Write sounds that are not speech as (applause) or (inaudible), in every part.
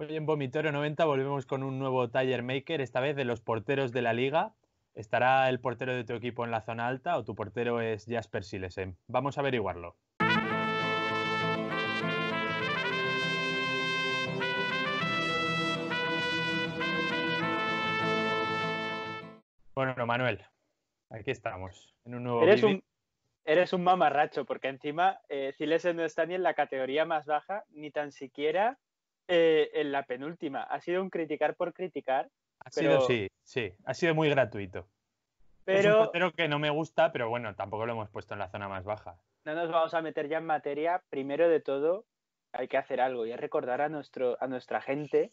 Hoy en Vomitorio 90 volvemos con un nuevo Tiger Maker, esta vez de los porteros de la liga. ¿Estará el portero de tu equipo en la zona alta o tu portero es Jasper Silesen? Vamos a averiguarlo. Bueno, Manuel, aquí estamos, en un Eres un, mamarracho, porque encima eh, Silesen no está ni en la categoría más baja, ni tan siquiera eh, en la penúltima. Ha sido un criticar por criticar. Ha sido, sí, sí. Ha sido muy gratuito. Pero... Es un que no me gusta, pero bueno, tampoco lo hemos puesto en la zona más baja. No nos vamos a meter ya en materia. Primero de todo, hay que hacer algo y es recordar a, nuestro, a nuestra gente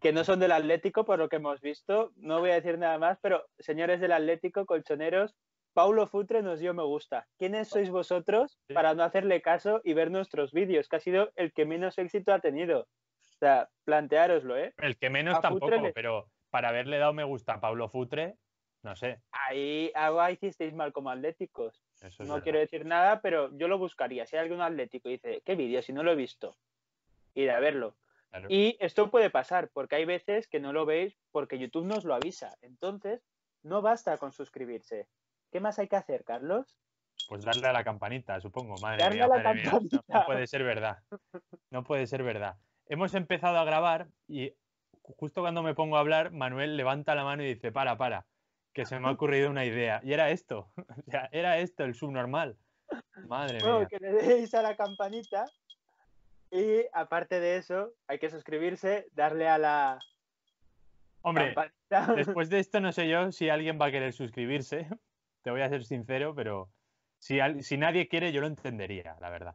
que no son del Atlético, por lo que hemos visto. No voy a decir nada más, pero señores del Atlético, colchoneros, Paulo Futre nos dio me gusta. ¿Quiénes sois vosotros para no hacerle caso y ver nuestros vídeos? Que ha sido el que menos éxito ha tenido. O sea, planteároslo, ¿eh? El que menos tampoco, pero para haberle dado me gusta a Pablo Futre, no sé. Ahí hicisteis mal como atléticos. no quiero decir nada, pero yo lo buscaría. Si hay algún atlético y dice, ¿qué vídeo? Si no lo he visto, ir a verlo. Y esto puede pasar, porque hay veces que no lo veis porque YouTube nos lo avisa. Entonces, no basta con suscribirse ¿Qué más hay que hacer, Carlos? Pues darle a la campanita, supongo. Madre darle a la campanita. No, puede ser verdad. No puede ser verdad. Hemos empezado a grabar y justo cuando me pongo a hablar, Manuel levanta la mano y dice, para, para, que se me ha ocurrido una idea. Y era esto, (laughs) o sea, era esto el subnormal. Madre bueno, mía. que le deis a la campanita y aparte de eso, hay que suscribirse, darle a la... Hombre, (laughs) después de esto no sé yo si alguien va a querer suscribirse, te voy a ser sincero, pero si, nadie quiere, yo lo entendería, la verdad.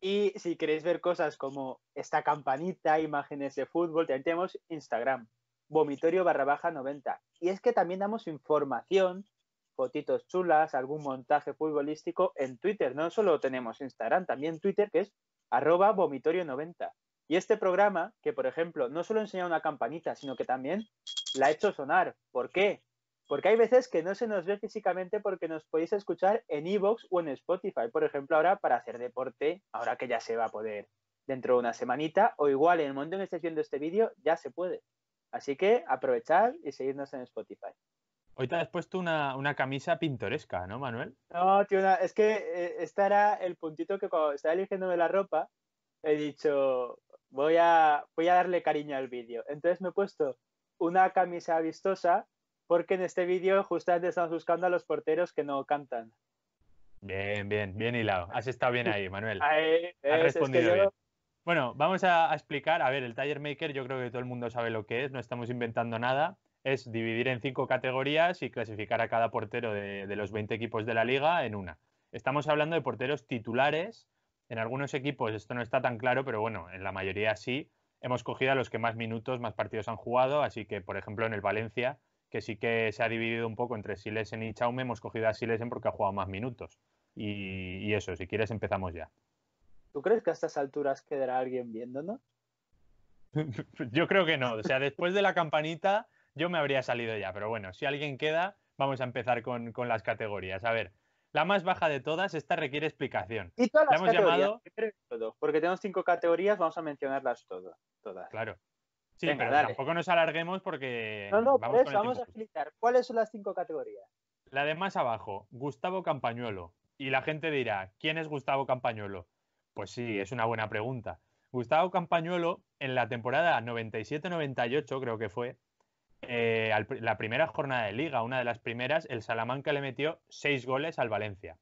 Y si queréis ver cosas como esta campanita, imágenes de fútbol, también tenemos Instagram, vomitorio barra baja 90. Y es que también damos información, fotitos chulas, algún montaje futbolístico en Twitter. No solo tenemos Instagram, también Twitter, que es arroba vomitorio 90. Y este programa, que por ejemplo, no solo enseña una campanita, sino que también la ha hecho sonar. ¿Por qué? Porque hay veces que no se nos ve físicamente porque nos podéis escuchar en Evox o en Spotify, por ejemplo, ahora para hacer deporte, ahora que ya se va a poder dentro de una semanita, o igual en el momento en que estéis viendo este vídeo, ya se puede. Así que aprovechad y seguidnos en Spotify. Hoy te has puesto una, una, camisa pintoresca, ¿no, Manuel? No, tío, es que eh, estará este era el puntito que cuando estaba eligiéndome la ropa, he dicho, voy a, voy a darle cariño al vídeo. Entonces me he puesto una camisa vistosa porque en este vídeo justamente estamos buscando a los porteros que no cantan. Bien, bien, bien hilado. Has estado bien ahí, Manuel. (laughs) Ahí, respondido bien. Bueno, vamos a, explicar. A ver, el Tiger Maker, yo creo que todo el mundo sabe lo que es, no estamos inventando nada. Es dividir en cinco categorías y clasificar a cada portero de los 20 equipos de la liga en una. Estamos hablando de porteros titulares. En algunos equipos esto no está tan claro, pero bueno, en la mayoría sí. Hemos cogido a los que más minutos, más partidos han jugado. Así que, por ejemplo, en el Valencia que sí que se ha dividido un poco entre Silesen y Chaume. Hemos cogido a Silesen porque ha jugado más minutos. Y, eso, si quieres empezamos ya. ¿Tú crees que a estas alturas quedará alguien viéndonos? (laughs) yo creo que no. O sea, después de la campanita yo me habría salido ya. Pero bueno, si alguien queda, vamos a empezar con, las categorías. A ver, la más baja de todas, esta requiere explicación. Y todas las hemos Porque tenemos cinco categorías, vamos a mencionarlas todas. Claro. Sí, pero tampoco nos alarguemos porque. No, no, vamos, vamos a explicar. ¿Cuáles son las cinco categorías? La de más abajo, Gustavo Campañuelo. Y la gente dirá, ¿quién es Gustavo Campañuelo? Pues sí, es una buena pregunta. Gustavo Campañuelo, en la temporada 97-98, creo que fue, eh, la primera jornada de liga, una de las primeras, el Salamanca le metió seis goles al Valencia.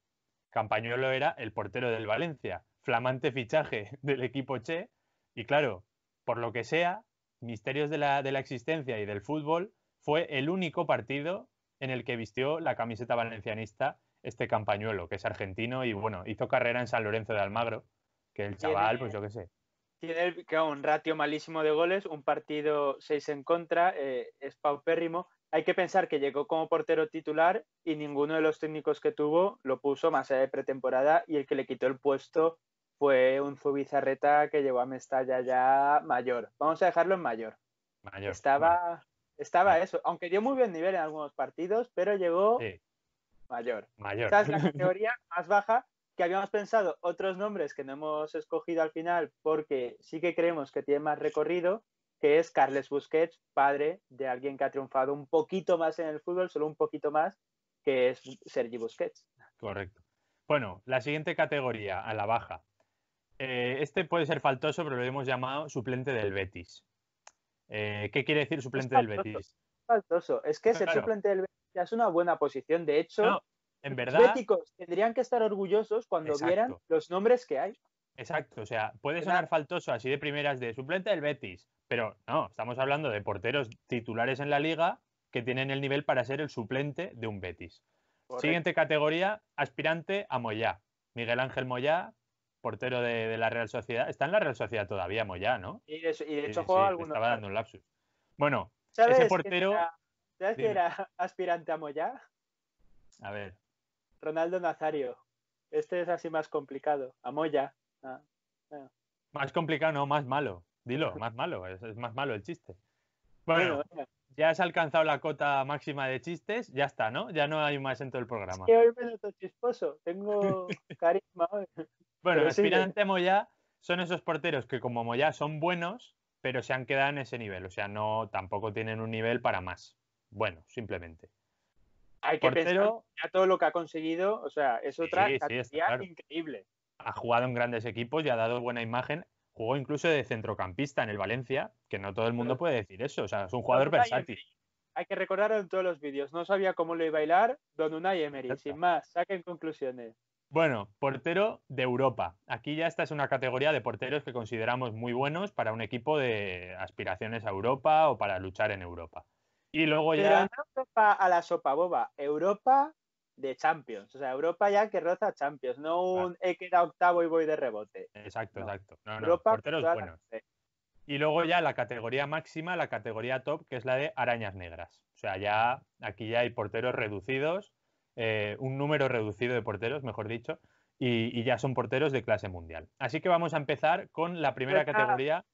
Campañuelo era el portero del Valencia, flamante fichaje (laughs) del equipo Che, y claro, por lo que sea, Misterios de la, Existencia y del Fútbol, fue el único partido en el que vistió la camiseta valencianista este campañuelo, que es argentino y bueno, hizo carrera en San Lorenzo de Almagro, que el chaval, pues yo qué sé. Tiene un ratio malísimo de goles, un partido seis en contra, eh, es paupérrimo. Hay que pensar que llegó como portero titular y ninguno de los técnicos que tuvo lo puso más allá de pretemporada y el que le quitó el puesto fue un Zubizarreta que llegó a Mestalla ya mayor. Vamos a dejarlo en mayor. mayor estaba, estaba eso, aunque dio muy buen nivel en algunos partidos, pero llegó mayor. Mayor. Esta es la (laughs) categoría más baja que habíamos pensado otros nombres que no hemos escogido al final porque sí que creemos que tiene más recorrido, que es Carles Busquets, padre de alguien que ha triunfado un poquito más en el fútbol, solo un poquito más, que es Sergi Busquets. Correcto. Bueno, la siguiente categoría, a la baja, eh, este puede ser faltoso, pero lo hemos llamado suplente del Betis. Eh, ¿Qué quiere decir suplente del Betis? Faltoso. Es que ser suplente del Betis es una buena posición. De hecho, en verdad, los béticos tendrían que estar orgullosos cuando vieran los nombres que hay. Exacto, o sea, puede sonar faltoso así de primeras de suplente del Betis, pero no, estamos hablando de porteros titulares en la liga que tienen el nivel para ser el suplente de un Betis. Siguiente categoría, aspirante a Moyá. Miguel Ángel Moyá, portero de, la Real Sociedad. Está en la Real Sociedad todavía, Moyá, ¿no? Y de, y de hecho sí, juega Estaba dando un lapsus. Bueno, ese portero. era, ¿Sabes era aspirante a Moyá? A ver. Ronaldo Nazario. Este es así más complicado. A Moya. Ah, más complicado, no, más malo. Dilo, (laughs) más malo. Es, más malo el chiste. Bueno, ya has alcanzado la cota máxima de chistes. Ya está, ¿no? Ya no hay más en todo el programa. Es hoy chisposo. Tengo (laughs) carisma hoy. Bueno, pero aspirante Moyá son esos porteros que como Moyá son buenos, pero se han quedado en ese nivel. O sea, no tampoco tienen un nivel para más. Bueno, simplemente. Hay que pensar ya todo lo que ha conseguido, o sea, es otra increíble. Ha jugado en grandes equipos y ha dado buena imagen. Jugó incluso de centrocampista en el Valencia, que no todo el mundo puede decir eso. O sea, es un jugador versátil. Hay que recordarlo en todos los vídeos. No sabía cómo lo iba a bailar Don Unai Emery. Sin más, saquen conclusiones. Bueno, portero de Europa. Aquí ya esta es una categoría de porteros que consideramos muy buenos para un equipo de aspiraciones a Europa o para luchar en Europa. Y luego ya. No Europa a la sopa boba, Europa de Champions. O sea, Europa ya que roza Champions, no un he era octavo y voy de rebote. Exacto, exacto. No, Europa, porteros buenos. Y luego ya la categoría máxima, la categoría top, que es la de arañas negras. O sea, ya aquí ya hay porteros reducidos eh, un número reducido de porteros, mejor dicho, y, ya son porteros de clase mundial. Así que vamos a empezar con la primera categoría.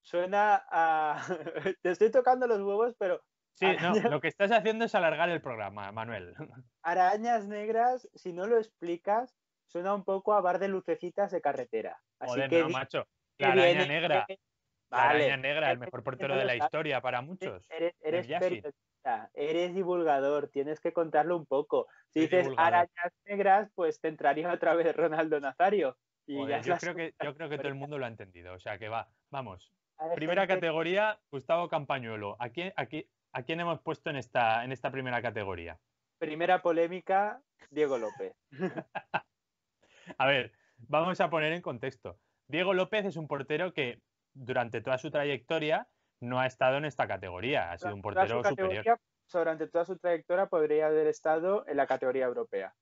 Suena a... (laughs) Te estoy tocando los huevos, pero... Sí, no, lo que estás haciendo es alargar el programa, Manuel. (laughs) Arañas negras, si no lo explicas, suena un poco a bar de lucecitas de carretera. Joder, no, macho. La araña negra. La araña negra, el mejor portero de la historia para muchos. Eres, eres eres divulgador, tienes que contarlo un poco. Si dices arañas negras, pues te entraría otra vez Ronaldo Nazario. Y yo, creo que, yo creo que todo el mundo lo ha entendido. O sea que va, vamos. primera categoría, Gustavo Campañuelo. ¿A quién, ¿A quién hemos puesto esta, en esta primera categoría? Primera polémica, Diego López. (laughs) a ver, vamos a poner en contexto. Diego López es un portero que durante toda su trayectoria no ha estado en esta categoría, ha sido un portero superior. Durante toda su trayectoria podría haber estado en la categoría europea.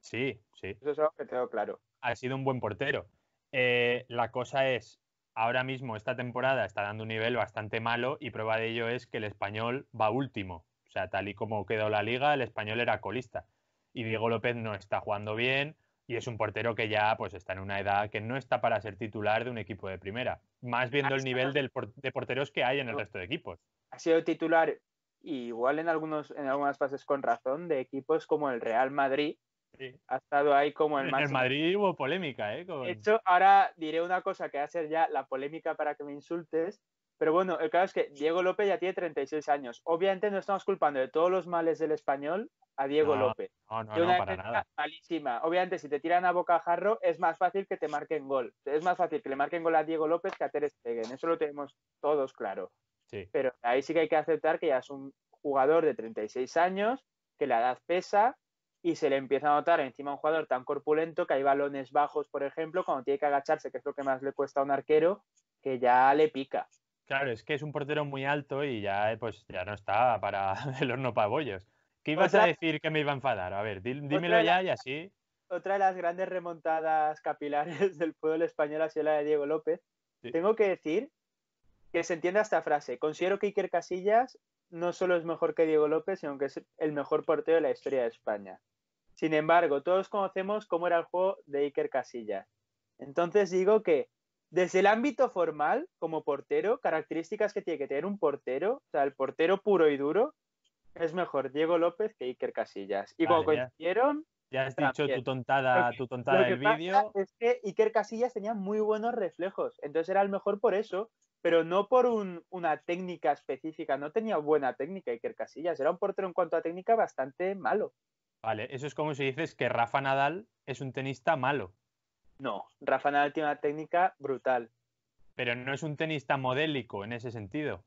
Sí, sí. Eso es algo que tengo claro. Ha sido un buen portero. Eh, la cosa es, ahora mismo esta temporada está dando un nivel bastante malo y prueba de ello es que el español va último. O sea, tal y como quedó la liga, el español era colista. Y Diego López no está jugando bien, y es un portero que ya pues está en una edad que no está para ser titular de un equipo de primera, más viendo el nivel de porteros que hay en el resto de equipos. Ha sido titular igual en algunos en algunas fases con razón de equipos como el Real Madrid. Ha estado ahí como el En Madrid hubo polémica, ¿eh? De hecho, ahora diré una cosa que va a ser ya la polémica para que me insultes, pero bueno, el caso es que Diego López ya tiene 36 años. Obviamente no estamos culpando de todos los males del español a Diego López. No, no, no para nada. malísima. Obviamente, si te tiran a jarro es más fácil que te marquen gol. Es más fácil que le marquen gol a Diego López que a Ter Stegen. Eso lo tenemos todos claro. Sí. Pero ahí sí que hay que aceptar que ya es un jugador de 36 años, que la edad pesa, y se le empieza a notar encima a un jugador tan corpulento que hay balones bajos, por ejemplo, cuando tiene que agacharse, que es lo que más le cuesta a un arquero, que ya le pica. Claro, es que es un portero muy alto y ya, eh, pues, ya no está para el (laughs) horno para bollos. ¿Qué ibas a decir que me iba a enfadar? A ver, dímelo ya y así. Otra de las grandes remontadas capilares (laughs) del fútbol español ha sido la de Diego López. Tengo que decir que se entienda esta frase. Considero que Iker Casillas no solo es mejor que Diego López, sino que es el mejor portero de la historia de España. Sin embargo, todos conocemos cómo era el juego de Iker Casillas. Entonces digo que desde el ámbito formal, como portero, características que tiene que tener un portero, o sea, el portero puro y duro, es mejor Diego López que Iker Casillas. Y como coincidieron. Ya, has dicho tu tontada, tu tontada vídeo. Es que Iker Casillas tenía muy buenos reflejos, entonces era el mejor por eso, pero no por una técnica específica. No tenía buena técnica Iker Casillas, era un portero en cuanto a técnica bastante malo. Vale, eso es como si dices que Rafa Nadal es un tenista malo. No, Rafa Nadal tiene una técnica brutal. Pero no es un tenista modélico en ese sentido.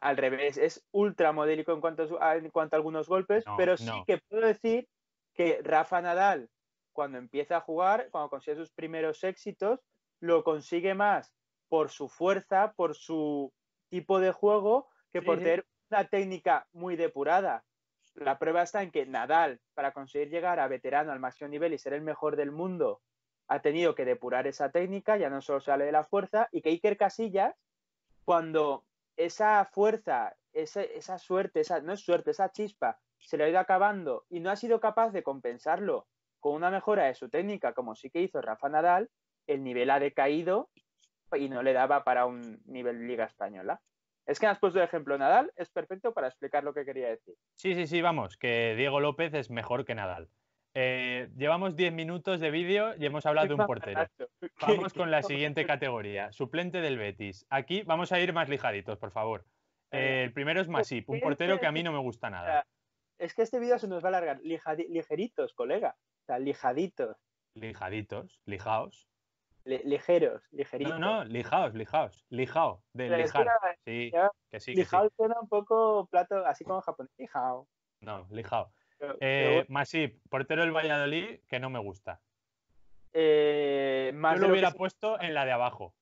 Al revés, es ultra modélico en cuanto a, algunos golpes, pero sí que puedo decir que Rafa Nadal, cuando empieza a jugar, cuando consigue sus primeros éxitos, lo consigue más por su fuerza, por su tipo de juego, que por tener una técnica muy depurada. La prueba está en que Nadal, para conseguir llegar a veterano al máximo nivel y ser el mejor del mundo, ha tenido que depurar esa técnica, ya no solo sale de la fuerza, y que Iker Casillas, cuando esa fuerza, esa, suerte, esa, no es suerte, esa chispa, se le ha ido acabando y no ha sido capaz de compensarlo con una mejora de su técnica, como sí que hizo Rafa Nadal, el nivel ha decaído y no le daba para un nivel Liga Española. Es que has puesto el ejemplo Nadal, es perfecto para explicar lo que quería decir. Sí, sí, sí, vamos, que Diego López es mejor que Nadal. Eh, llevamos 10 minutos de vídeo y hemos hablado de un portero. Vamos con la (laughs) siguiente categoría, suplente del Betis. Aquí vamos a ir más lijaditos, por favor. Eh, eh, el primero es este Masip, un portero que a mí no me gusta nada. Es que este vídeo se nos va a alargar. ligeritos, colega. O sea, lijaditos. Lijaditos, lijaos. ligeros, ligeritos. No, no, lijaos, lijaos. Lijao, de sí, que suena un poco plato así como japonés. Lijao. No, lijao. Eh, Masip, portero del Valladolid, que no me gusta. Eh, yo lo hubiera puesto en la de abajo.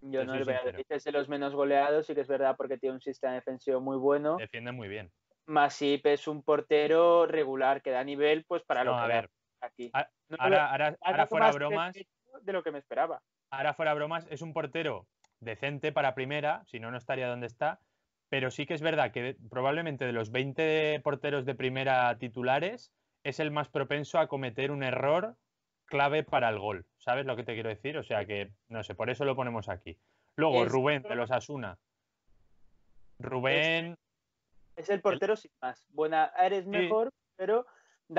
Yo no, el es de los menos goleados, y que es verdad porque tiene un sistema defensivo muy bueno. Defiende muy bien. Masip es un portero regular que da nivel pues para lo que a aquí. ahora fuera bromas. De lo que me esperaba. Ahora fuera bromas, es un portero decente para primera, si no, no estaría donde está pero sí que es verdad que probablemente de los 20 porteros de primera titulares es el más propenso a cometer un error clave para el gol. ¿Sabes lo que te quiero decir? O sea que, no sé, por eso lo ponemos aquí. Luego, Rubén de los Asuna. Rubén. Es, el portero sin más. Buena, eres mejor, pero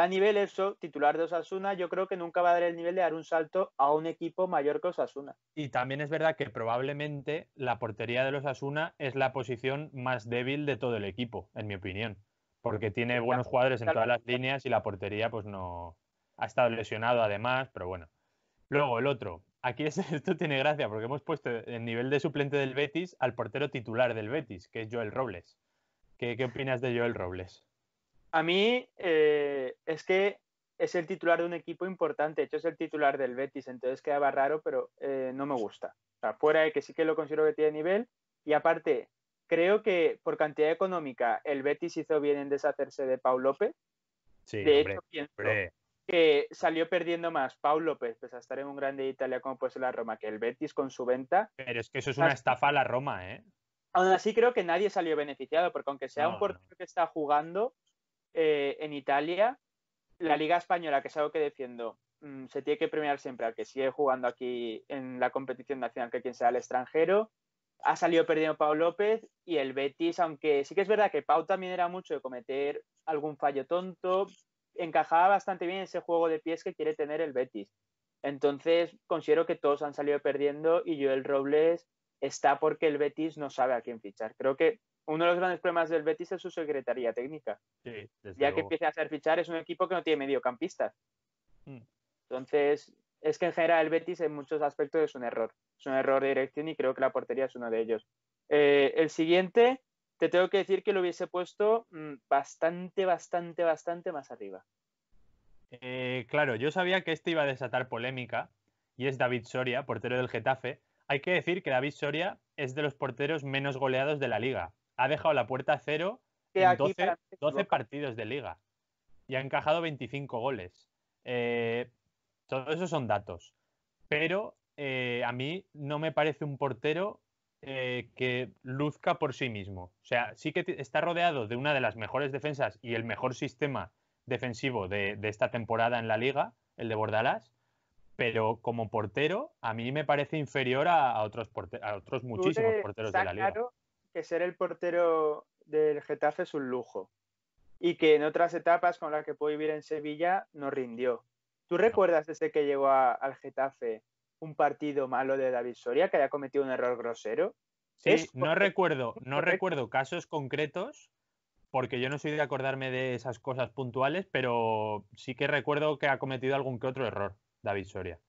nivel eso, titular de Osasuna, yo creo que nunca va a dar el nivel de dar un salto a un equipo mayor que Osasuna. Y también es verdad que probablemente la portería de los Osasuna es la posición más débil de todo el equipo, en mi opinión, porque tiene buenos jugadores en todas las líneas y la portería pues no ha estado lesionado además, pero bueno. Luego el otro, aquí es, (laughs) esto tiene gracia porque hemos puesto el nivel de suplente del Betis al portero titular del Betis, que es Joel Robles. qué opinas de Joel Robles? A mí eh, es que es el titular de un equipo importante, de hecho es el titular del Betis, entonces quedaba raro, pero eh, no me gusta. O sea, fuera de que sí que lo considero que tiene nivel, y aparte, creo que por cantidad económica el Betis hizo bien en deshacerse de Pau López. Sí, de hecho, pienso que salió perdiendo más Pau López, pese a estar en un grande de Italia como puede ser la Roma, que el Betis con su venta. Pero es que eso es una estafa a la Roma, ¿eh? Aún así creo que nadie salió beneficiado, porque aunque sea un portero que está jugando, eh, en Italia, la Liga Española, que es algo que defiendo, mm, se tiene que premiar siempre al que sigue jugando aquí en la competición nacional que quien sea el extranjero. Ha salido perdiendo Pau López y el Betis, aunque sí que es verdad que Pau también era mucho de cometer algún fallo tonto, encajaba bastante bien ese juego de pies que quiere tener el Betis. Entonces, considero que todos han salido perdiendo y Joel Robles está porque el Betis no sabe a quién fichar. Creo que uno de los grandes problemas del Betis es su secretaría técnica. ya que empieza a hacer fichar, es un equipo que no tiene mediocampistas. Mm. Entonces, es que en general el Betis en muchos aspectos es un error. Es un error de dirección y creo que la portería es uno de ellos. Eh, el siguiente, te tengo que decir que lo hubiese puesto mm, bastante, bastante, bastante más arriba. Eh, claro, yo sabía que este iba a desatar polémica y es David Soria, portero del Getafe. Hay que decir que David Soria es de los porteros menos goleados de la liga ha dejado la puerta a cero en 12, partidos de liga y ha encajado 25 goles. Eh, todo eso son datos. Pero eh, a mí no me parece un portero eh, que luzca por sí mismo. O sea, sí que está rodeado de una de las mejores defensas y el mejor sistema defensivo de, esta temporada en la liga, el de Bordalás, pero como portero a mí me parece inferior a, otros, a otros muchísimos porteros de la liga que ser el portero del Getafe es un lujo y que en otras etapas con las que puedo vivir en Sevilla no rindió. ¿Tú recuerdas desde que llegó al Getafe un partido malo de David Soria que haya cometido un error grosero? Sí, no recuerdo, no recuerdo casos concretos porque yo no soy de acordarme de esas cosas puntuales, pero sí que recuerdo que ha cometido algún que otro error David Soria.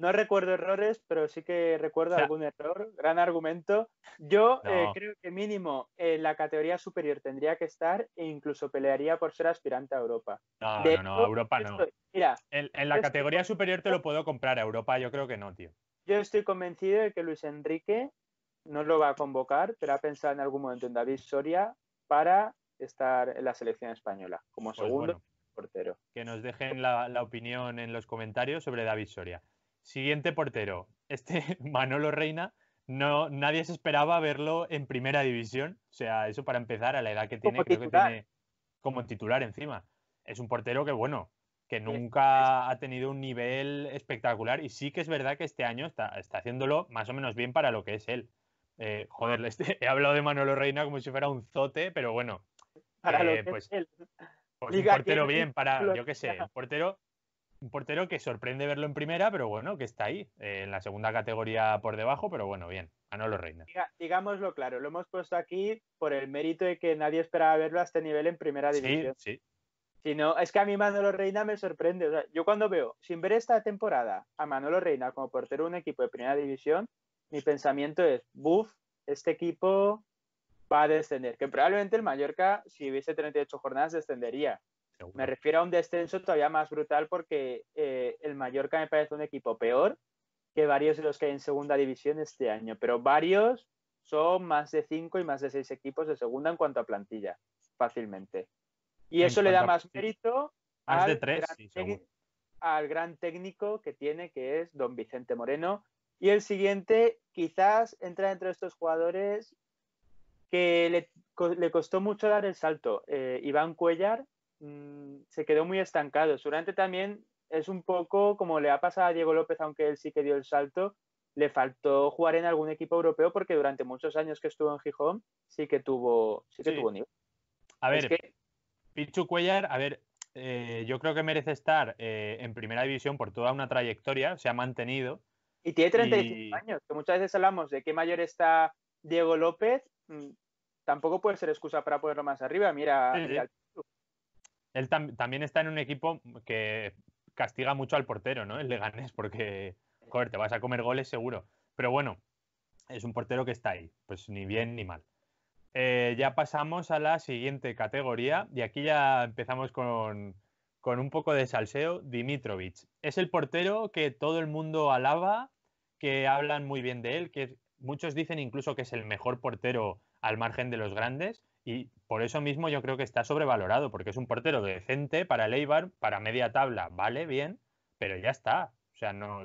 No recuerdo errores, pero sí que recuerdo algún error. Gran argumento. Yo eh, creo que mínimo en eh, la categoría superior tendría que estar e incluso pelearía por ser aspirante a Europa. No, no, no, Europa no. mira, en, la categoría superior te lo puedo comprar, a Europa yo creo que no, tío. Yo estoy convencido de que Luis Enrique no lo va a convocar, pero ha pensado en algún momento en David Soria para estar en la selección española como pues segundo portero. Que nos dejen la opinión en los comentarios sobre David Soria. Siguiente portero. (laughs) Este Manolo Reina, no, nadie se esperaba verlo en primera división. O sea, eso para empezar, a la edad que tiene, creo que tiene como titular encima. Es un portero que, bueno, que nunca ha tenido un nivel espectacular y sí que es verdad que este año está, haciéndolo más o menos bien para lo que es él. Eh, joder, (laughs) este, he hablado de Manolo Reina como si fuera un zote, pero bueno. Para eh, pues, pues un portero bien para, yo que sé, portero un portero que sorprende verlo en primera, pero bueno, que está ahí, eh, en la segunda categoría por debajo, pero bueno, bien, Manolo Reina. digámoslo claro, lo hemos puesto aquí por el mérito de que nadie esperaba verlo a este nivel en primera división. Sí, sí. Si no, es que a mí Manolo Reina me sorprende. yo cuando veo, sin ver esta temporada, a Manolo Reina como portero de un equipo de primera división, mi pensamiento es, buf, este equipo va a descender. Que probablemente el Mallorca, si hubiese 38 jornadas, descendería. Me refiero a un descenso todavía más brutal porque eh, el Mallorca me parece un equipo peor que varios de los que hay en segunda división este año, pero varios son más de cinco y más de seis equipos de segunda en cuanto a plantilla, fácilmente. Y eso le da más mérito al, gran al gran técnico que tiene, que es don Vicente Moreno. Y el siguiente quizás entra entre estos jugadores que le, costó mucho dar el salto. Eh, Iván Cuellar, Mm, se quedó muy estancado. seguramente también es un poco como le ha pasado a Diego López, aunque él sí que dio el salto, le faltó jugar en algún equipo europeo porque durante muchos años que estuvo en Gijón sí que tuvo, sí que tuvo nivel. A ver, Pichu Cuellar, a ver, eh, yo creo que merece estar eh, en primera división por toda una trayectoria, se ha mantenido. Y tiene 35 años, que muchas veces hablamos de qué mayor está Diego López, mm, tampoco puede ser excusa para ponerlo más arriba. mira él también está en un equipo que castiga mucho al portero, ¿no? El Leganés, porque, joder, te vas a comer goles seguro. Pero bueno, es un portero que está ahí, pues ni bien ni mal. Eh, ya pasamos a la siguiente categoría y aquí ya empezamos con, con un poco de salseo. Dimitrovic es el portero que todo el mundo alaba, que hablan muy bien de él, que muchos dicen incluso que es el mejor portero al margen de los grandes y por eso mismo yo creo que está sobrevalorado, porque es un portero decente para el Eibar, para media tabla, vale, bien, pero ya está. O sea, no,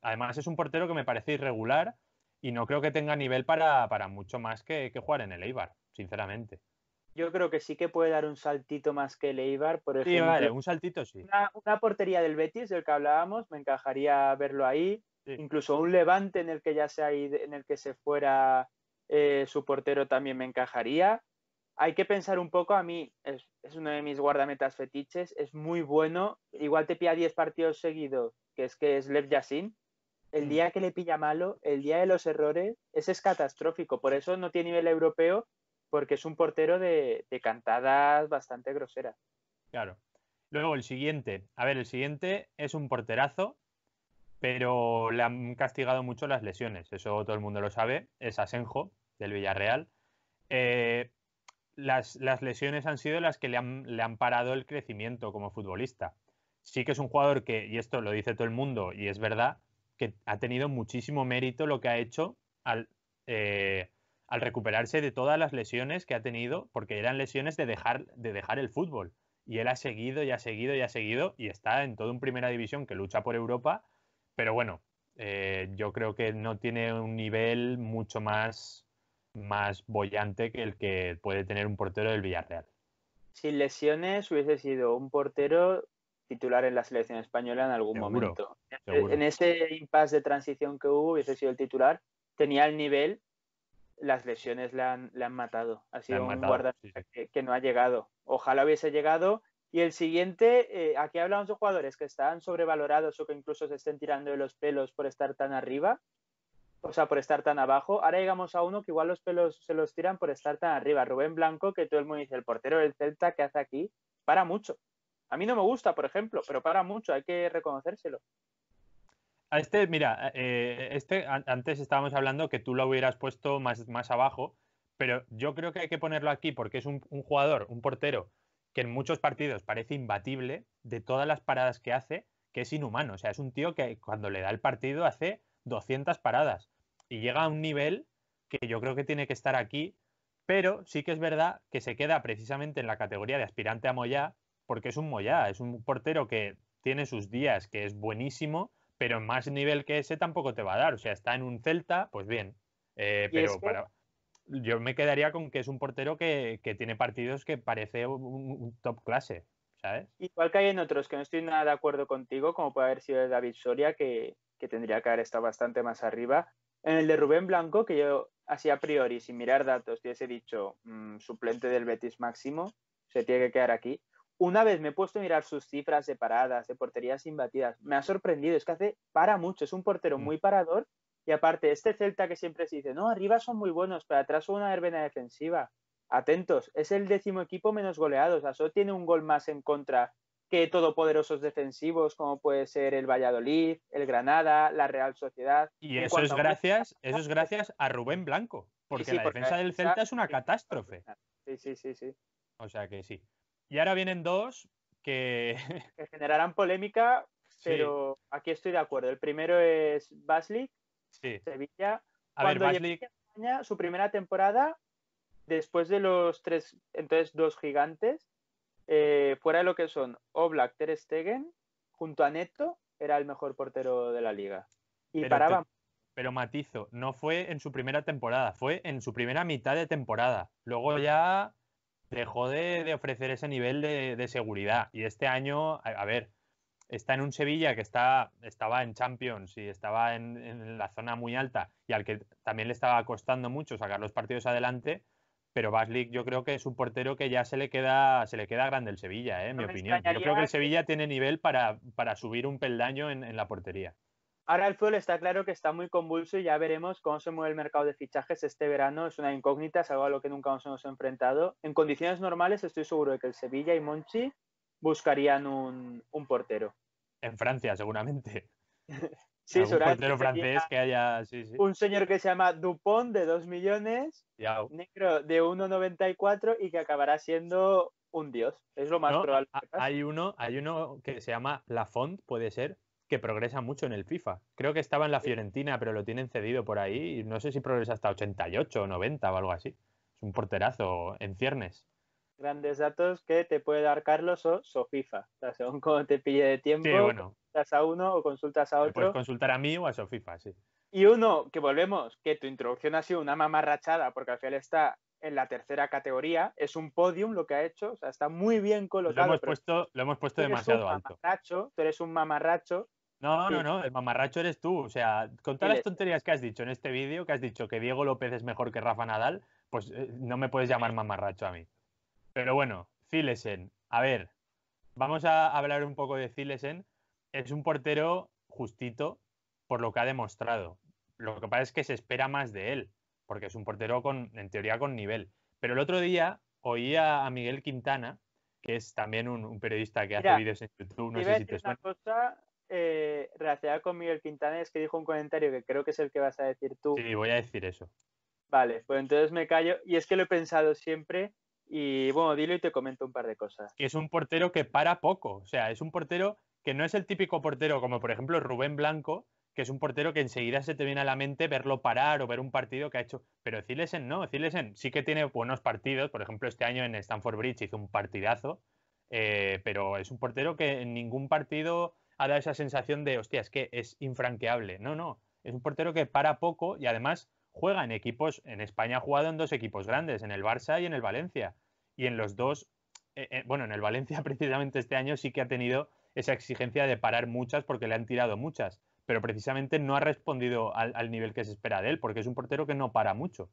además es un portero que me parece irregular y no creo que tenga nivel para, mucho más que, jugar en el Eibar, sinceramente. Yo creo que sí que puede dar un saltito más que el Eibar, por ejemplo. Sí, un saltito sí. Una, portería del Betis, del que hablábamos, me encajaría verlo ahí. Incluso un levante en el que ya sea en el que se fuera eh, su portero también me encajaría hay que pensar un poco, a mí es, uno de mis guardametas fetiches, es muy bueno, igual te pilla 10 partidos seguidos, que es que es Lev Yassin, el mm. día que le pilla malo, el día de los errores, ese es catastrófico, por eso no tiene nivel europeo, porque es un portero de, de cantadas bastante groseras. Claro. Luego el siguiente, a ver, el siguiente es un porterazo, pero le han castigado mucho las lesiones, eso todo el mundo lo sabe, es Asenjo del Villarreal. Eh, las, lesiones han sido las que le han, le han parado el crecimiento como futbolista. Sí que es un jugador que, y esto lo dice todo el mundo, y es verdad, que ha tenido muchísimo mérito lo que ha hecho al, eh, recuperarse de todas las lesiones que ha tenido, porque eran lesiones de dejar, de dejar el fútbol. Y él ha seguido y ha seguido y ha seguido y está en toda una primera división que lucha por Europa, pero bueno, eh, yo creo que no tiene un nivel mucho más más bollante que el que puede tener un portero del Villarreal. Sin lesiones hubiese sido un portero titular en la selección española en algún momento. En ese impasse de transición que hubo hubiese sido el titular, tenía el nivel, las lesiones le han, matado. Ha sido un Que, no ha llegado. Ojalá hubiese llegado. Y el siguiente, eh, aquí hablamos de jugadores que están sobrevalorados o que incluso se estén tirando de los pelos por estar tan arriba o sea, por estar tan abajo. Ahora llegamos a uno que igual los pelos se los tiran por estar tan arriba. Rubén Blanco, que todo el mundo dice, el portero del Celta que hace aquí, para mucho. A mí no me gusta, por ejemplo, pero para mucho, hay que reconocérselo. A este, mira, eh, este antes estábamos hablando que tú lo hubieras puesto más, más abajo, pero yo creo que hay que ponerlo aquí porque es un, un jugador, un portero, que en muchos partidos parece imbatible de todas las paradas que hace, que es inhumano. O sea, es un tío que cuando le da el partido hace 200 paradas y llega a un nivel que yo creo que tiene que estar aquí, pero sí que es verdad que se queda precisamente en la categoría de aspirante a Moyá, porque es un Moyá, es un portero que tiene sus días, que es buenísimo, pero en más nivel que ese tampoco te va a dar. O sea, está en un Celta, pues bien, eh, pero para... Yo me quedaría con que es un portero que, tiene partidos que parece un, top clase. ¿sabes? Igual que hay en otros que no estoy nada de acuerdo contigo, como puede haber sido David Soria, que, que tendría que haber estado bastante más arriba. En el de Rubén Blanco, que yo así a priori, sin mirar datos, he dicho mm, suplente del Betis máximo, se tiene que quedar aquí. Una vez me he puesto a mirar sus cifras de paradas, de porterías imbatidas, me ha sorprendido, es que hace para mucho, es un portero mm. muy parador y aparte este Celta que siempre se dice, no, arriba son muy buenos, pero atrás son una verbena defensiva. Atentos, es el décimo equipo menos goleado, o sea, solo tiene un gol más en contra que todopoderosos defensivos como puede ser el Valladolid, el Granada, la Real Sociedad. Y, eso es gracias, a... eso es pues gracias a Rubén Blanco, porque la defensa del Celta es una catástrofe. Sí, sí, sí, sí. O sea que sí. Y ahora vienen dos que... (laughs) que generarán polémica, pero aquí estoy de acuerdo. El primero es Baslik, Sevilla. Cuando España, su primera temporada, después de los tres, entonces dos gigantes, eh, fuera de lo que son Oblak, Ter Stegen, junto a Neto, era el mejor portero de la liga. Y pero, paraba... pero matizo, no fue en su primera temporada, fue en su primera mitad de temporada. Luego ya dejó de, ofrecer ese nivel de, seguridad. Y este año, a, ver, está en un Sevilla que está, estaba en Champions y estaba en la zona muy alta y al que también le estaba costando mucho sacar los partidos adelante pero Baslik yo creo que es un portero que ya se le queda, se le queda grande el Sevilla, ¿eh? en mi opinión. Yo creo que el Sevilla tiene nivel para, para, subir un peldaño en, la portería. Ahora el fútbol está claro que está muy convulso y ya veremos cómo se mueve el mercado de fichajes este verano. Es una incógnita, es algo a lo que nunca nos hemos enfrentado. En condiciones normales estoy seguro de que el Sevilla y Monchi buscarían un, un portero. En Francia, seguramente. (laughs) Sí, portero francés que haya. Un señor que se llama Dupont de 2 millones, negro de 1,94 y que acabará siendo un dios. Es lo más probable. Hay uno, hay uno que se llama Lafont, puede ser, que progresa mucho en el FIFA. Creo que estaba en la Fiorentina, pero lo tienen cedido por ahí. no sé si progresa hasta 88 o 90 o algo así. Es un porterazo en ciernes grandes datos que te puede dar Carlos o Sofifa. O sea, según (laughs) cómo te pille de tiempo, sí, a uno o consultas a otro. Puedes consultar a mí o a Sofifa, sí. Y uno, que volvemos, que tu introducción ha sido una mamarrachada, porque al final está en la tercera categoría, es un podium lo que ha hecho, o sea, está muy bien colocado. Lo hemos puesto, lo hemos puesto demasiado alto. Tú eres un mamarracho, no, no, no, el mamarracho eres tú. O sea, con todas las tonterías que has dicho en este vídeo, que has dicho que Diego López es mejor que Rafa Nadal, pues eh, no me puedes llamar mamarracho a mí. Pero bueno, Zilesen, a ver, vamos a hablar un poco de Zilesen. Es un portero justito por lo que ha demostrado. Lo que pasa es que se espera más de él, porque es un portero con, en teoría con nivel. Pero el otro día oí a Miguel Quintana, que es también un, periodista que hace vídeos en YouTube. No sé si te Una cosa eh, relacionada con Miguel Quintana es que dijo un comentario que creo que es el que vas a decir tú. Sí, voy a decir eso. Vale, pues entonces me callo. Y es que lo he pensado siempre y bueno, dilo y te comento un par de cosas. Es un portero que para poco, o sea, es un portero que no es el típico portero como por ejemplo Rubén Blanco, que es un portero que enseguida se te viene a la mente verlo parar o ver un partido que ha hecho. Pero en no, en sí que tiene buenos partidos, por ejemplo este año en Stanford Bridge hizo un partidazo, eh, pero es un portero que en ningún partido ha dado esa sensación de, hostia, es que es infranqueable. No, no, es un portero que para poco y además juega en equipos, en España ha jugado en dos equipos grandes, en el Barça y en el Valencia. Y en los dos, eh, eh, bueno, en el Valencia (laughs) precisamente este año sí que ha tenido esa exigencia de parar muchas porque le han tirado muchas, pero precisamente no ha respondido al, nivel que se espera de él, porque es un portero que no para mucho.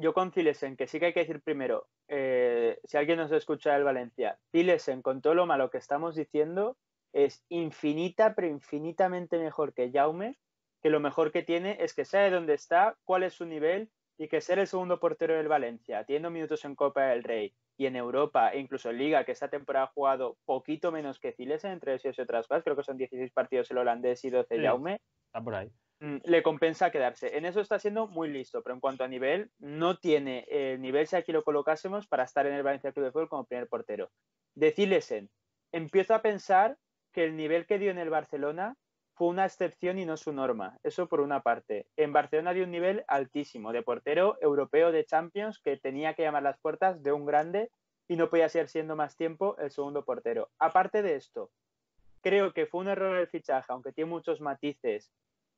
Yo con Cilesen, que sí que hay que decir primero, eh, si alguien nos escucha del Valencia, Cilesen, con todo lo malo que estamos diciendo, es infinita, pero infinitamente mejor que Jaume que lo mejor que tiene es que sabe dónde está, cuál es su nivel y que ser el segundo portero del Valencia, teniendo minutos en Copa del Rey y en Europa e incluso en Liga, que esta temporada ha jugado poquito menos que Cilesen, entre ellos y otras cosas, creo que son 16 partidos el holandés y 12 el Jaume. Está por ahí. Mm, le compensa quedarse. En eso está siendo muy listo, pero en cuanto a nivel, no tiene el nivel si aquí lo colocásemos para estar en el Valencia Club de Fútbol como primer portero. De Cilesen, empiezo a pensar que el nivel que dio en el Barcelona fue una excepción y no su norma. Eso por una parte. En Barcelona de un nivel altísimo de portero europeo de Champions que tenía que llamar las puertas de un grande y no podía ser siendo más tiempo el segundo portero. Aparte de esto, creo que fue un error el fichaje, aunque tiene muchos matices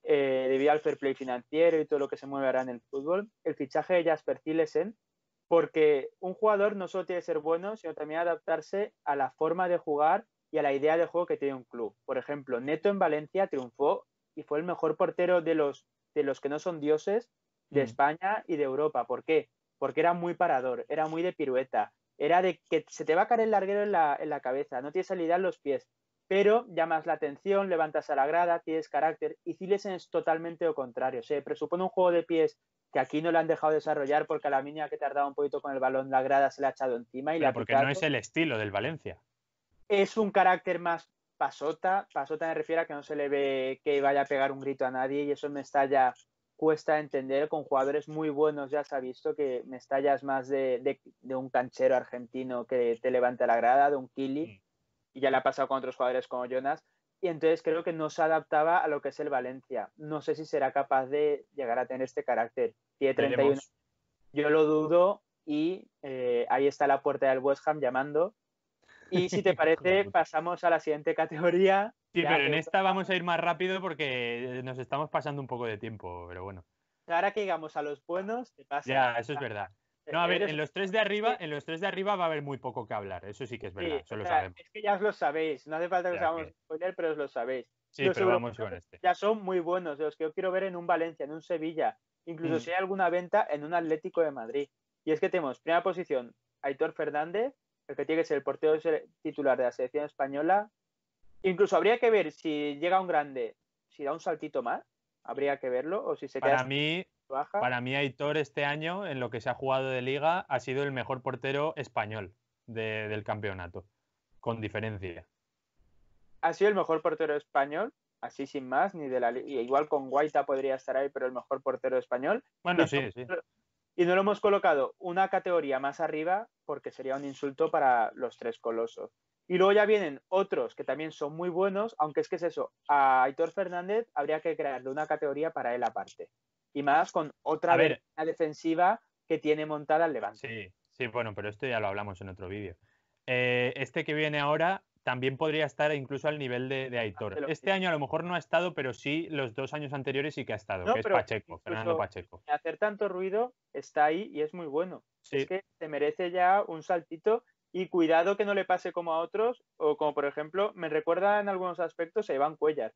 eh, debido al fair play financiero y todo lo que se mueve ahora en el fútbol, el fichaje de Jasper Cilesen, porque un jugador no solo tiene que ser bueno, sino también adaptarse a la forma de jugar y a la idea de juego que tiene un club. Por ejemplo, Neto en Valencia triunfó y fue el mejor portero de los, de los que no son dioses de mm. España y de Europa. ¿Por qué? Porque era muy parador, era muy de pirueta, era de que se te va a caer el larguero en la, cabeza, no tienes salida en los pies, pero llamas la atención, levantas a la grada, tienes carácter y Ciles es totalmente lo contrario. Se presupone un juego de pies que aquí no lo han dejado desarrollar porque a la mina que tardaba un poquito con el balón la grada se le ha echado encima y la porque no es el estilo del Valencia. Es un carácter más pasota. Pasota me refiero a que no se le ve que vaya a pegar un grito a nadie y eso me está cuesta entender con jugadores muy buenos. Ya se ha visto que me estallas más de, un canchero argentino que te levanta la grada, de un Kili, mm. y ya le ha pasado con otros jugadores como Jonas. Y entonces creo que no se adaptaba a lo que es el Valencia. No sé si será capaz de llegar a tener este carácter. Tiene 31. Yo lo dudo y eh, ahí está la puerta del West Ham llamando y si te (laughs) parece, pasamos a la siguiente categoría. Sí, pero en esta vamos a ir más rápido porque eh, nos estamos pasando un poco de tiempo, pero bueno. Ahora que llegamos a los buenos, te pasa. Ya, eso es verdad. Eh, no, a ver, en los tres de arriba, en los tres de arriba va a haber muy poco que hablar. Eso sí que es verdad, eso sabemos. Es que ya os lo sabéis, no hace falta que os hagamos spoiler, pero os lo sabéis. Sí, pero vamos con este. Ya son muy buenos, de los que yo quiero ver en un Valencia, en un Sevilla, incluso mm. si hay alguna venta en un Atlético de Madrid. Y es que tenemos primera posición Aitor Fernández, el que tiene que ser el portero titular de la selección española. Incluso habría que ver si llega un grande, si da un saltito más, habría que verlo, o si se queda. Para mí, para mí, Aitor este año, en lo que se ha jugado de liga, ha sido el mejor portero español del campeonato, con diferencia. Ha sido el mejor portero español, así sin más, ni de la igual con Guaita podría estar ahí, pero el mejor portero español. Bueno, sí, sí. Y no lo hemos colocado una categoría más arriba porque sería un insulto para los tres colosos. Y luego ya vienen otros que también son muy buenos, aunque es que es eso, a Aitor Fernández habría que crearle una categoría para él aparte. Y más con otra vez defensiva que tiene montada el Levante. Sí, sí, bueno, pero esto ya lo hablamos en otro vídeo. Eh, este que viene ahora también podría estar incluso al nivel de, Aitor. Este año a lo mejor no ha estado, pero sí los dos años anteriores sí que ha estado, que es Pacheco, Fernando Pacheco. Hacer tanto ruido está ahí y es muy bueno. Es que te merece ya un saltito y cuidado que no le pase como a otros, o como por ejemplo, me recuerda en algunos aspectos a Iván Cuellar.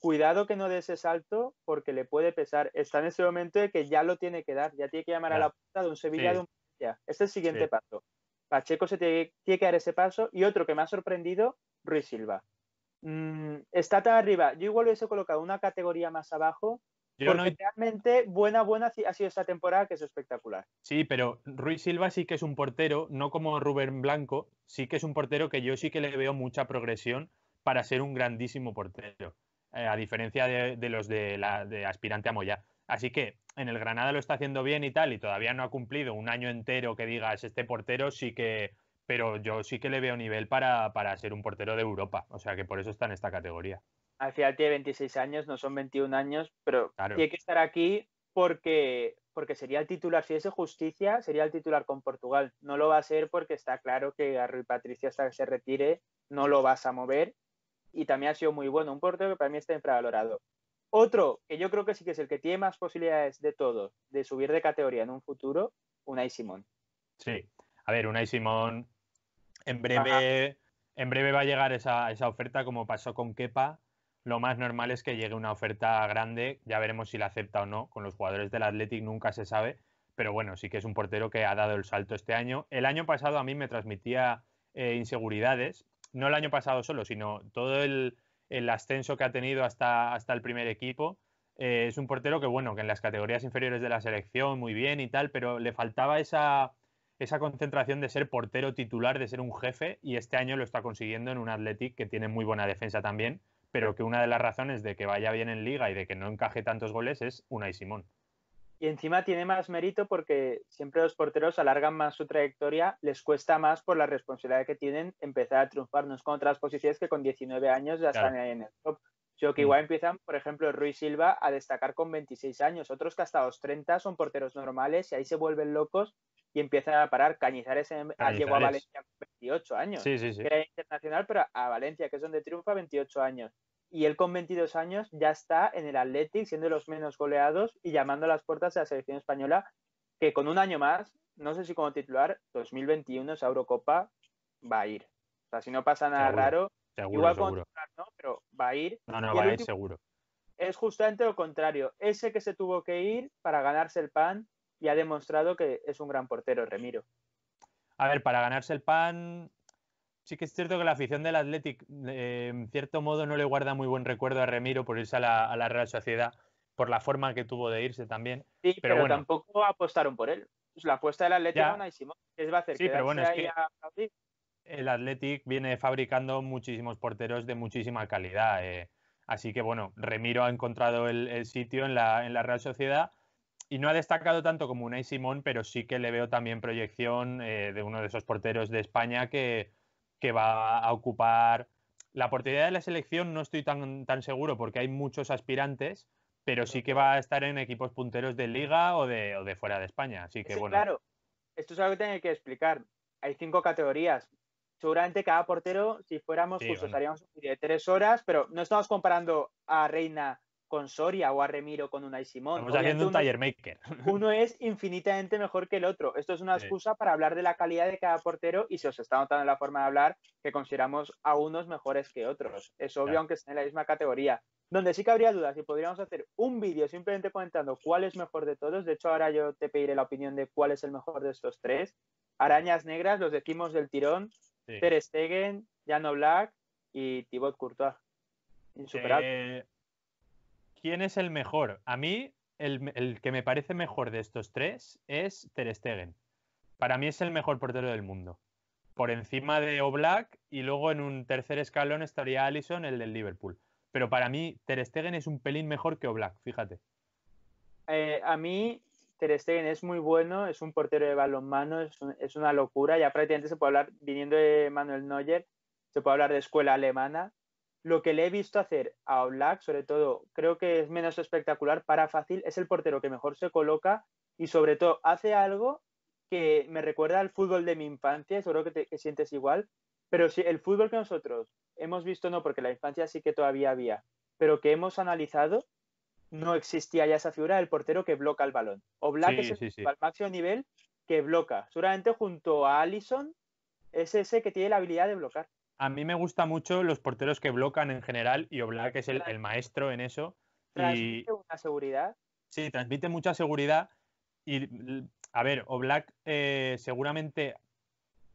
Cuidado que no dé ese salto porque le puede pesar. Está en ese momento de que ya lo tiene que dar, ya tiene que llamar a la puerta de un Sevilla de un Este Es el siguiente paso. Pacheco se tiene, que dar ese paso. Y otro que me ha sorprendido, Ruiz Silva. Mm, está tan arriba. Yo igual hubiese colocado una categoría más abajo. realmente buena, buena ha sido esta temporada que es espectacular. Sí, pero Ruiz Silva sí que es un portero, no como Rubén Blanco, sí que es un portero que yo sí que le veo mucha progresión para ser un grandísimo portero, eh, a diferencia de, los de, la, de aspirante a moya. Así que en el Granada lo está haciendo bien y tal, y todavía no ha cumplido un año entero que digas, este portero sí que, pero yo sí que le veo nivel para, ser un portero de Europa, o sea que por eso está en esta categoría. Al final tiene 26 años, no son 21 años, pero tiene que estar aquí porque, porque sería el titular, si es justicia, sería el titular con Portugal. No lo va a ser porque está claro que a Rui Patricio hasta que se retire no lo vas a mover y también ha sido muy bueno, un portero que para mí está infravalorado. Otro, que yo creo que sí que es el que tiene más posibilidades de todo, de subir de categoría en un futuro, Unai Simón. Sí, a ver, Unai Simón en breve, en breve va a llegar esa, esa, oferta como pasó con Kepa. Lo más normal es que llegue una oferta grande, ya veremos si la acepta o no. Con los jugadores del Athletic nunca se sabe, pero bueno, sí que es un portero que ha dado el salto este año. El año pasado a mí me transmitía eh, inseguridades, no el año pasado solo, sino todo el, el ascenso que ha tenido hasta, hasta el primer equipo. Eh, es un portero que, bueno, que en las categorías inferiores de la selección muy bien y tal, pero le faltaba esa, esa concentración de ser portero titular, de ser un jefe, y este año lo está consiguiendo en un Athletic que tiene muy buena defensa también, pero que una de las razones de que vaya bien en liga y de que no encaje tantos goles es Unai Simón. Y encima tiene más mérito porque siempre los porteros alargan más su trayectoria, les cuesta más por la responsabilidad que tienen empezar a triunfar. No es con otras posiciones que con 19 años ya están ahí en el top. Yo que mm. igual empiezan, por ejemplo, Ruiz Silva a destacar con 26 años. Otros que hasta los 30 son porteros normales y ahí se vuelven locos y empiezan a parar. Cañizares, en, llegó a Valencia con 28 años. internacional, pero a Valencia, que es donde triunfa, 28 años y él con 22 años ya está en el Athletic siendo los menos goleados y llamando a las puertas de la selección española que con un año más, no sé si como titular, 2021 esa Eurocopa va a ir. O sea, si no pasa nada raro, igual ¿no? Pero va a ir. No, no, va a ir seguro. Es justamente lo contrario. Ese que se tuvo que ir para ganarse el pan y ha demostrado que es un gran portero, Remiro. A ver, para ganarse el pan, sí que es cierto que la afición del Athletic, eh, en cierto modo, no le guarda muy buen recuerdo a Remiro por irse a la, Real Sociedad, por la forma que tuvo de irse también. Sí, pero, bueno. tampoco apostaron por él. Pues la apuesta del Athletic era una Simón, es va a hacer sí, pero bueno, es que El Athletic viene fabricando muchísimos porteros de muchísima calidad. Eh. Así que bueno, Remiro ha encontrado el, sitio en la, Real Sociedad y no ha destacado tanto como Unai Simón, pero sí que le veo también proyección eh, de uno de esos porteros de España que, que va a ocupar. La portería de la selección no estoy tan, tan seguro porque hay muchos aspirantes, pero sí que va a estar en equipos punteros de liga o de, o de fuera de España. Así que sí, Claro, esto es algo que tengo que explicar. Hay cinco categorías. Seguramente cada portero, si fuéramos sí, estaríamos de tres horas, pero no estamos comparando a Reina con Soria o a Remiro con Unai Simón. Estamos haciendo un maker. Uno es infinitamente mejor que el otro. Esto es una excusa para hablar de la calidad de cada portero y se os está notando la forma de hablar que consideramos a unos mejores que otros. Es obvio, aunque estén en la misma categoría. Donde sí que habría dudas y podríamos hacer un vídeo simplemente comentando cuál es mejor de todos. De hecho, ahora yo te pediré la opinión de cuál es el mejor de estos tres. Arañas negras, los decimos del tirón. Ter Stegen, Jano Black y Thibaut Courtois. Insuperable. Eh, ¿Quién es el mejor? A mí, el, que me parece mejor de estos tres es Ter Stegen. Para mí es el mejor portero del mundo. Por encima de Oblak y luego en un tercer escalón estaría Allison, el del Liverpool. Pero para mí Ter Stegen es un pelín mejor que Oblak, fíjate. Eh, a mí Ter Stegen es muy bueno, es un portero de balonmano, es, es una locura. Ya prácticamente se puede hablar, viniendo de Manuel Neuer, se puede hablar de escuela alemana lo que le he visto hacer a Oblak, sobre todo, creo que es menos espectacular para fácil, es el portero que mejor se coloca y sobre todo hace algo que me recuerda al fútbol de mi infancia, seguro que te sientes igual, pero si el fútbol que nosotros hemos visto, no, porque la infancia sí que todavía había, pero que hemos analizado, no existía ya esa figura del portero que bloca el balón. Oblak es el al máximo nivel que bloca. Seguramente junto a Allison es ese que tiene la habilidad de blocar a mí me gusta mucho los porteros que bloquean en general y Oblak es el, maestro en eso. Transmite seguridad. Sí, transmite mucha seguridad. Y a ver, Oblak eh, seguramente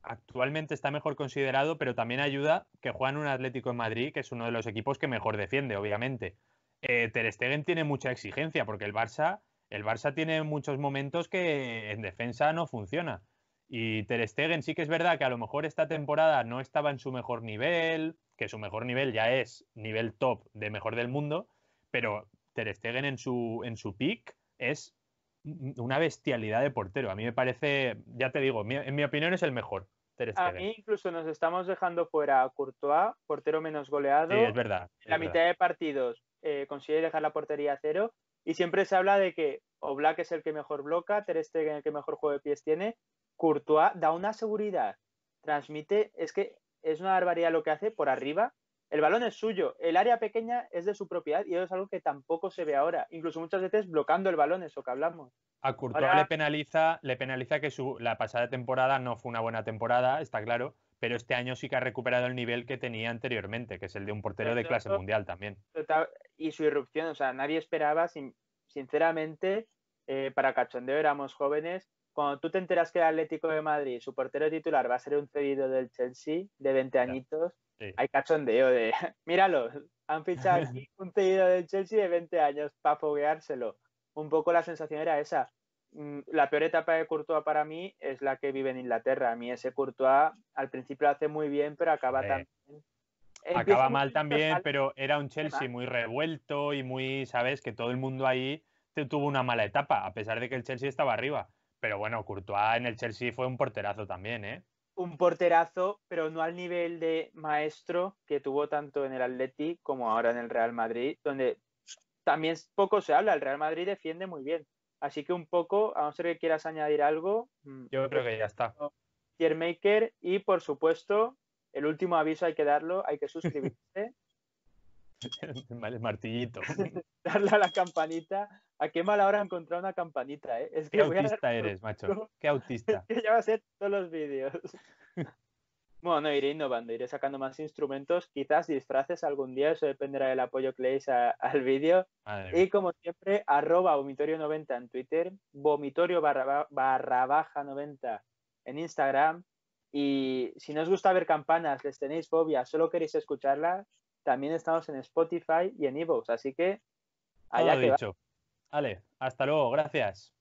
actualmente está mejor considerado, pero también ayuda que juegan en un Atlético en Madrid, que es uno de los equipos que mejor defiende, obviamente. Eh, Ter Stegen tiene mucha exigencia porque el Barça, el Barça tiene muchos momentos que en defensa no funciona. Y Ter Stegen sí que es verdad que a lo mejor esta temporada no estaba en su mejor nivel, que su mejor nivel ya es nivel top de mejor del mundo, pero Ter Stegen en su, en su pick es una bestialidad de portero. A mí me parece, ya te digo, en mi opinión es el mejor. A mí incluso nos estamos dejando fuera a Courtois, portero menos goleado. Sí, es verdad. En la mitad de partidos eh, consigue dejar la portería a cero y siempre se habla de que Oblak es el que mejor bloca, Ter Stegen el que mejor juego de pies tiene, Courtois da una seguridad, transmite, es que es una barbaridad lo que hace por arriba. El balón es suyo, el área pequeña es de su propiedad y eso es algo que tampoco se ve ahora. Incluso muchas veces bloqueando el balón, eso que hablamos. A Courtois le penaliza, le penaliza que la pasada temporada no fue una buena temporada, está claro, pero este año sí que ha recuperado el nivel que tenía anteriormente, que es el de un portero de clase mundial también. y su irrupción, o sea, nadie esperaba, sinceramente, eh, para cachondeo éramos jóvenes, cuando tú te enteras que el Atlético de Madrid, su portero titular, va a ser un cedido del Chelsea de 20 añitos, hay cachondeo de, (laughs) míralo, han fichado (laughs) un cedido del Chelsea de 20 años para fogueárselo. Un poco la sensación era esa. Mm, la peor etapa de Courtois para mí es la que vive en Inglaterra. A mí ese Courtois al principio hace muy bien, pero acaba también Acaba mal también, pero era un Chelsea muy revuelto y muy, sabes, que todo el mundo ahí tuvo una mala etapa, a pesar de que el Chelsea estaba arriba. Pero bueno, Courtois en el Chelsea fue un porterazo también, ¿eh? Un porterazo, pero no al nivel de maestro que tuvo tanto en el Atleti como ahora en el Real Madrid, donde también poco se habla. El Real Madrid defiende muy bien. Así que un poco, a no ser que quieras añadir algo. Mm, Yo creo que ya está. y por supuesto, el último aviso hay que darlo, hay que suscribirse. (laughs) El martillito. (laughs) Darle a la campanita a qué mala hora encontrar una campanita, ¿eh? Es que qué autista eres, macho. Qué autista. (laughs) que ya va a ser todos los vídeos. (laughs) bueno, iré innovando, iré sacando más instrumentos, quizás disfraces algún día, eso dependerá del apoyo que leéis al vídeo. Y como siempre, arroba vomitorio90 en Twitter, vomitorio barra, baja 90 en Instagram. Y si no os gusta ver campanas, les tenéis fobia, solo queréis escucharlas, también estamos en Spotify y en Evox, así que allá Vale, hasta luego, gracias.